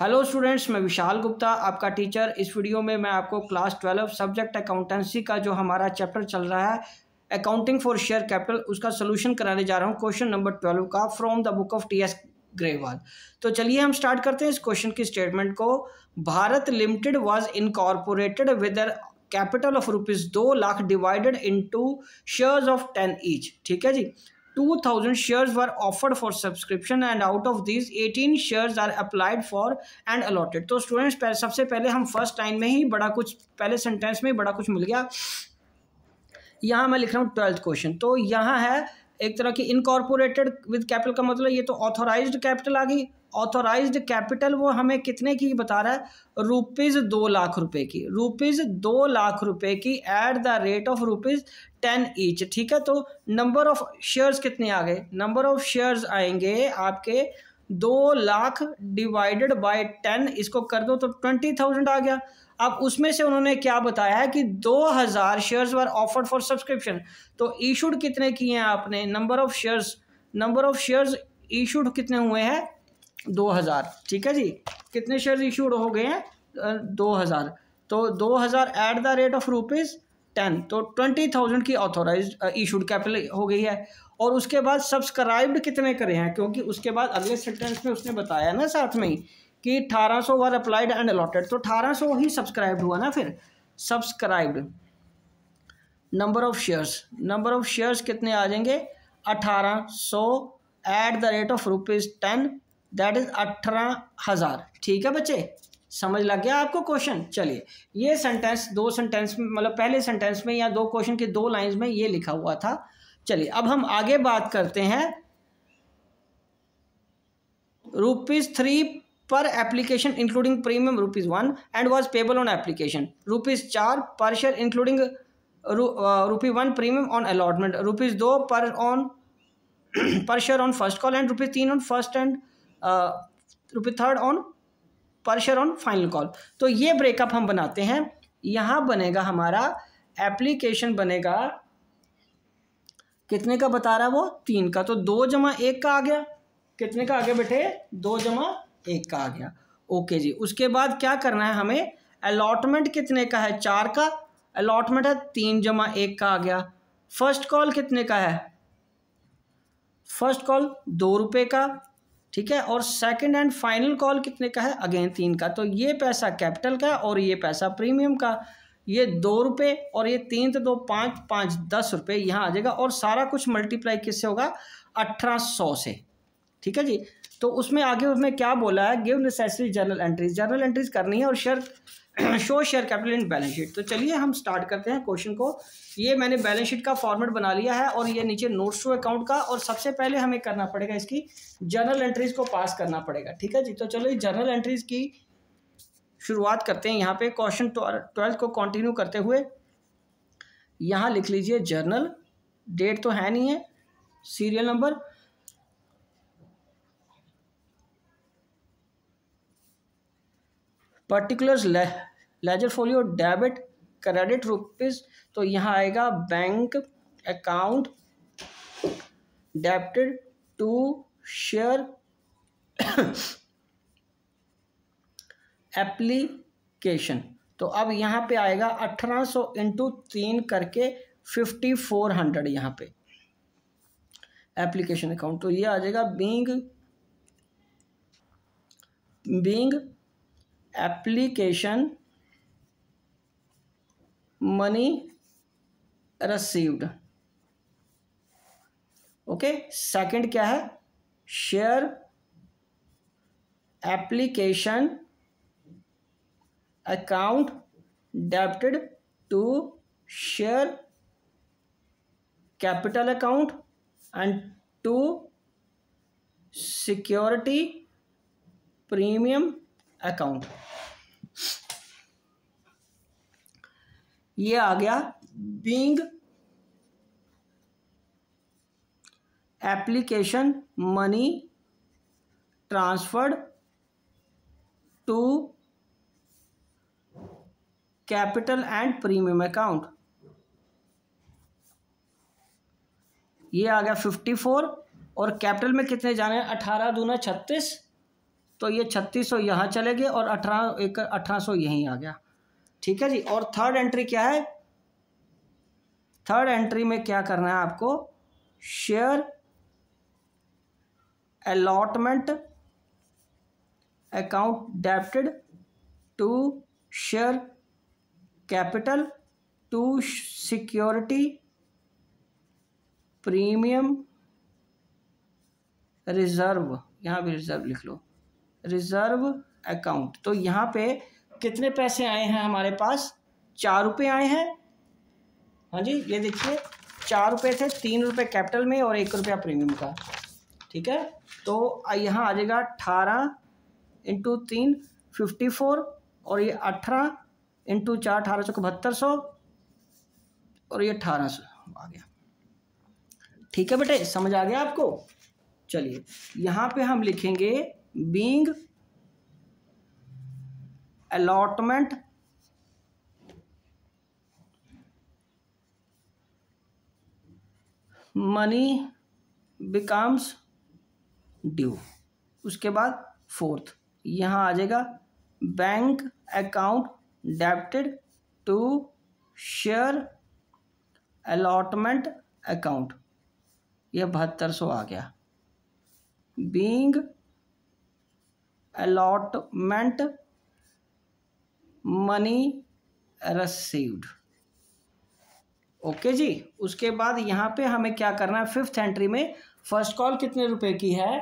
Hello students मैं विशाल गुप्ता आपका teacher इस वीडियो में मैं आपको क्लास ट्वेल्व सब्जेक्ट अकाउंटेंसी का जो हमारा चैप्टर चल रहा है अकाउंटिंग फॉर शेयर कैपिटल उसका सोल्यूशन कराने जा रहा हूँ क्वेश्चन नंबर ट्वेल्व का from the book of T S Grewal तो चलिए हम स्टार्ट करते हैं इस क्वेश्चन की स्टेटमेंट को Bharat limited was incorporated with capital of rupees दो lakh divided into shares of ten each ठीक है जी 2,000 shares were offered for subscription and out of these 18 shares are applied for and allotted. तो students सबसे पहले हम first line में ही बड़ा कुछ पहले sentence में ही बड़ा कुछ मिल गया यहाँ मैं लिख रहा हूँ ट्वेल्थ क्वेश्चन तो यहाँ है एक तरह की इनकॉर्पोरेटेड विद कैपिटल का मतलब ये तो ऑथोराइज कैपिटल आ गई ऑथोराइज कैपिटल वो हमें कितने की बता रहा है रुपीज़ दो लाख रुपए की रुपीज़ दो लाख रुपए की at the rate of rupees ten each ठीक है तो नंबर ऑफ शेयर्स कितने आ गए नंबर ऑफ शेयर्स आएंगे आपके दो लाख डिवाइडेड बाय टेन इसको कर दो तो ट्वेंटी थाउजेंड आ गया अब उसमें से उन्होंने क्या बताया है कि 2000 shares were offered for subscription तो ईशूड कितने किए हैं आपने number of shares number of shares issued कितने हुए हैं 2000 ठीक है जी कितने शेयर्स ईशूड हो गए हैं 2000 तो 2000 at the rate of rupees ten तो ट्वेंटी थाउजेंड की ऑथोराइज ईशूड कैपिटल हो गई है और उसके बाद सब्सक्राइब्ड कितने करे हैं क्योंकि उसके बाद अगले सेंटेंस में उसने बताया ना साथ में ही कि 1800 सौ वर अप्लाइड एंड अलॉटेड तो 1800 ही सब्सक्राइब हुआ ना फिर subscribed number of shares number of shares कितने आ जाएंगे 1800 at the rate of rupees ten that is अठारह हज़ार ठीक है बच्चे समझ लग गया आपको क्वेश्चन चलिए ये सेंटेंस दो सेंटेंस में मतलब पहले सेंटेंस में या दो क्वेश्चन के दो लाइंस में ये लिखा हुआ था चलिए अब हम आगे बात करते हैं rupees three per application including premium rupees one and was payable on application rupees चार per share including rupee one premium on allotment rupees दो per on per share on first call and rupees तीन on first and rupee third on per share on final call तो ये breakup हम बनाते हैं यहाँ बनेगा हमारा एप्लीकेशन बनेगा कितने का बता रहा है वो तीन का तो दो जमा एक का आ गया कितने का आ गया बेटे दो जमा एक का आ गया ओके जी उसके बाद क्या करना है हमें अलॉटमेंट कितने का है चार का अलॉटमेंट है तीन जमा एक का आ गया फर्स्ट कॉल कितने का है फर्स्ट कॉल दो रुपये का ठीक है और सेकंड एंड फाइनल कॉल कितने का है अगेन तीन का तो ये पैसा कैपिटल का और ये पैसा प्रीमियम का ये दो रुपये और ये तीन तो दो पाँच पाँच दस रुपये यहाँ आ जाएगा और सारा कुछ मल्टीप्लाई किससे होगा अठारह सौ से ठीक है जी तो उसमें आगे उसमें क्या बोला है give necessary journal entries journal entries करनी है और share show share capital in balance sheet तो चलिए हम स्टार्ट करते हैं क्वेश्चन को ये मैंने बैलेंस शीट का फॉर्मेट बना लिया है और ये नीचे नोट्स टू अकाउंट का और सबसे पहले हमें करना पड़ेगा इसकी जर्नल एंट्रीज को पास करना पड़ेगा ठीक है जी तो चलो जर्नल एंट्रीज की शुरुआत करते हैं यहाँ पे क्वेश्चन ट्वेल्थ को कंटिन्यू करते हुए यहाँ लिख लीजिए जर्नल डेट तो है नहीं है serial number particular ledger folio debit credit rupees तो यहाँ आएगा bank account debited to share application तो अब यहाँ पे आएगा अठारह सौ इंटू तीन करके फिफ्टी फोर हंड्रेड यहाँ पे एप्लीकेशन अकाउंट तो ये आ जाएगा being being application money received okay second क्या है share application account debited to share capital account and to security premium account ये आ गया being application money transferred to capital and premium account ये आ गया फिफ्टी फोर और capital में कितने जाने अठारह दूना छत्तीस तो ये छत्तीस सौ यहाँ चले गए और अठारह एक अठारह सौ यहीं आ गया ठीक है जी और थर्ड एंट्री क्या है थर्ड एंट्री में क्या करना है आपको share allotment account debited to share capital to security premium reserve यहाँ भी रिजर्व लिख लो रिजर्व अकाउंट तो यहाँ पे कितने पैसे आए हैं हमारे पास चार रुपये आए हैं हाँ जी ये देखिए चार रुपये थे तीन रुपये कैपिटल में और एक रुपया प्रीमियम का ठीक है तो यहाँ आ जाएगा अठारह इंटू तीन फिफ्टी फोर और ये अठारह इंटू चार अठारह सौ बहत्तर सौ और ये अठारह सौ आ गया ठीक है बेटे समझ आ गया आपको चलिए यहाँ पे हम लिखेंगे being allotment money becomes due उसके बाद फोर्थ यहाँ आ जाएगा bank account debited to share allotment account यह बहत्तर सौ आ गया being allotment money received okay जी उसके बाद यहाँ पे हमें क्या करना है फिफ्थ एंट्री में फर्स्ट कॉल कितने रुपए की है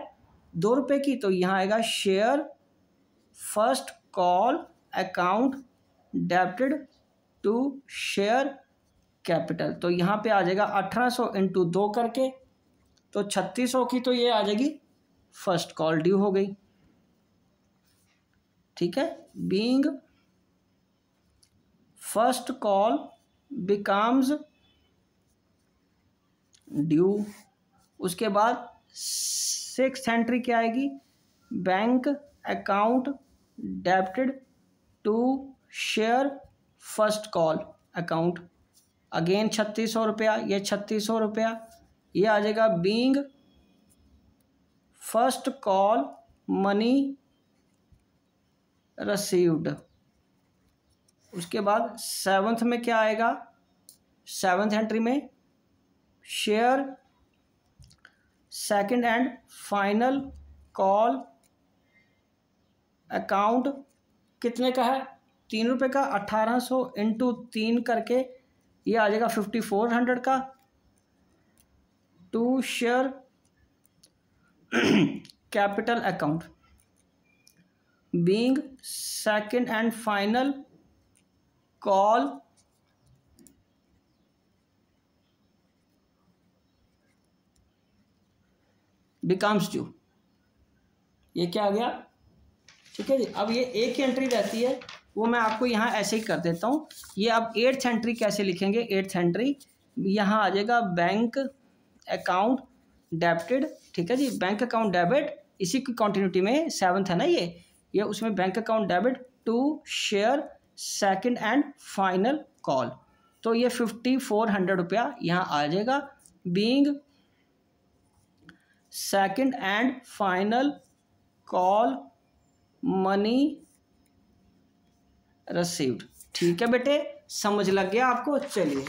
दो रुपए की तो यहाँ आएगा share first call account debited to share capital तो यहाँ पे आ जाएगा अठारह सौ इंटू दो करके तो छत्तीस सौ की तो ये आ जाएगी फर्स्ट कॉल ड्यू हो गई ठीक है being first call becomes due उसके बाद सिक्स एंट्री क्या आएगी bank account debited to share first call account again छत्तीस सौ रुपया ये छत्तीस सौ रुपया ये आ जाएगा being first call money received उसके बाद सेवन्थ में क्या आएगा सेवन्थ एंट्री में share second and final call account कितने का है तीन रुपये का अट्ठारह सौ इंटू तीन करके ये आ जाएगा फिफ्टी फोर हंड्रेड का to share capital account being second and final call becomes due ये क्या आ गया ठीक है जी अब ये एक ही एंट्री रहती है वो मैं आपको यहाँ ऐसे ही कर देता हूँ ये आप एट्थ एंट्री कैसे लिखेंगे एट्थ एंट्री यहाँ आ जाएगा बैंक अकाउंट डेबिटेड ठीक है जी बैंक अकाउंट डेबिट इसी की कंटिन्यूटी में सेवन्थ है ना ये ये उसमें bank account debit to share second and final call तो ये फिफ्टी फोर हंड्रेड रुपया यहाँ आ जाएगा being second and final call money received ठीक है बेटे समझ लग गया आपको चलिए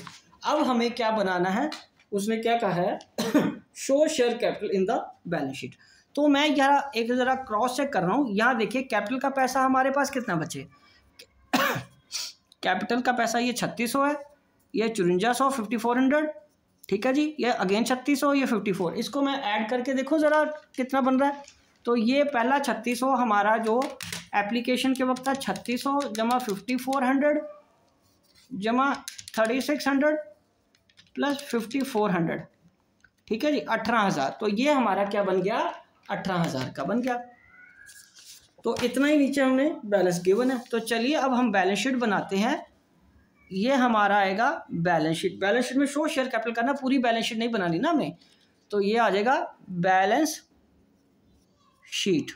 अब हमें क्या बनाना है उसने क्या कहा है show share capital in the balance sheet तो मैं यहाँ एक ज़रा क्रॉस चेक कर रहा हूँ यहाँ देखिए कैपिटल का पैसा हमारे पास कितना बचे कैपिटल का पैसा ये छत्तीस सौ है ये चुरुंजा सौ फिफ्टी फोर हंड्रेड ठीक है जी ये अगेन छत्तीस सौ ये फिफ्टी फोर इसको मैं ऐड करके देखो ज़रा कितना बन रहा है तो ये पहला छत्तीस सौ हमारा जो एप्लीकेशन के वक्त था छत्तीस सौ जमा फिफ्टी फोर हंड्रेड जमा thirty six hundred plus fifty four hundred ठीक है जी अठारह हज़ार तो ये हमारा क्या बन गया अठारह हज़ार का बन गया तो इतना ही नीचे हमने बैलेंस गिवन है तो चलिए अब हम बैलेंस शीट बनाते हैं ये हमारा आएगा बैलेंस शीट बैलेंस शीट में शो शेयर कैपिटल करना पूरी बैलेंस शीट नहीं बनानी ना हमें तो ये आ जाएगा बैलेंस शीट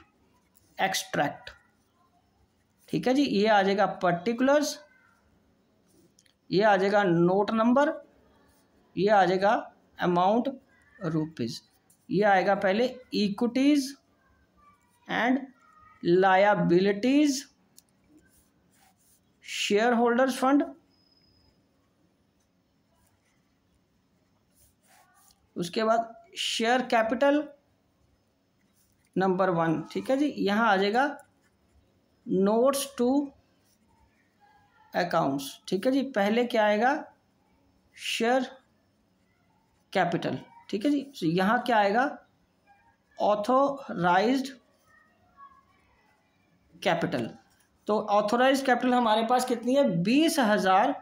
एक्सट्रैक्ट ठीक है जी ये आ जाएगा पर्टिकुलर्स ये आ जाएगा नोट नंबर ये आ जाएगा अमाउंट रुपीज़ ये आएगा पहले equities and liabilities shareholders fund उसके बाद शेयर कैपिटल नंबर वन ठीक है जी यहाँ आ जाएगा नोट्स टू अकाउंट्स ठीक है जी पहले क्या आएगा शेयर कैपिटल ठीक है जी यहाँ क्या आएगा ऑथोराइज्ड कैपिटल तो ऑथोराइज कैपिटल हमारे पास कितनी है बीस हज़ार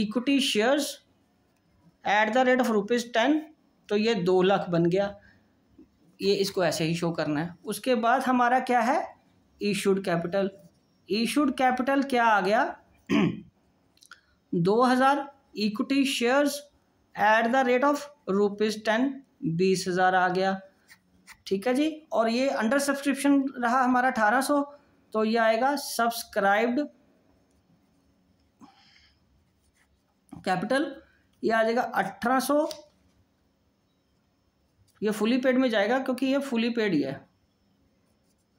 equity shares at the rate of rupees ten तो ये दो लाख बन गया ये इसको ऐसे ही शो करना है उसके बाद हमारा क्या है ईशूड कैपिटल ईशूड कैपिटल क्या आ गया दो हज़ार equity shares at the rate of rupees ten बीस हज़ार आ गया ठीक है जी और ये अंडर सब्सक्रिप्शन रहा हमारा अठारह सौ तो ये आएगा सब्सक्राइब्ड कैपिटल ये आ जाएगा अठारह सौ ये फुली पेड में जाएगा क्योंकि ये फुली पेड ही है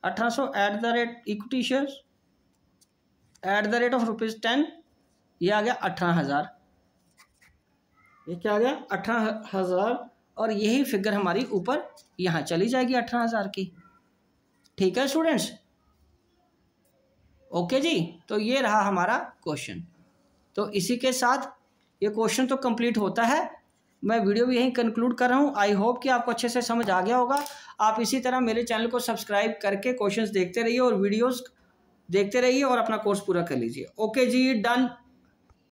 अठारह सौ at the rate equity share at the rate of rupees ten ये आ गया अठारह हज़ार ये क्या आ गया अठारह हज़ार और यही फिगर हमारी ऊपर यहाँ चली जाएगी अठारह हज़ार की ठीक है स्टूडेंट्स ओके जी तो ये रहा हमारा क्वेश्चन तो इसी के साथ ये क्वेश्चन तो कंप्लीट होता है मैं वीडियो भी यहीं कंक्लूड कर रहा हूँ आई होप कि आपको अच्छे से समझ आ गया होगा आप इसी तरह मेरे चैनल को सब्सक्राइब करके क्वेश्चंस देखते रहिए और वीडियोस देखते रहिए और अपना कोर्स पूरा कर लीजिए ओके जी डन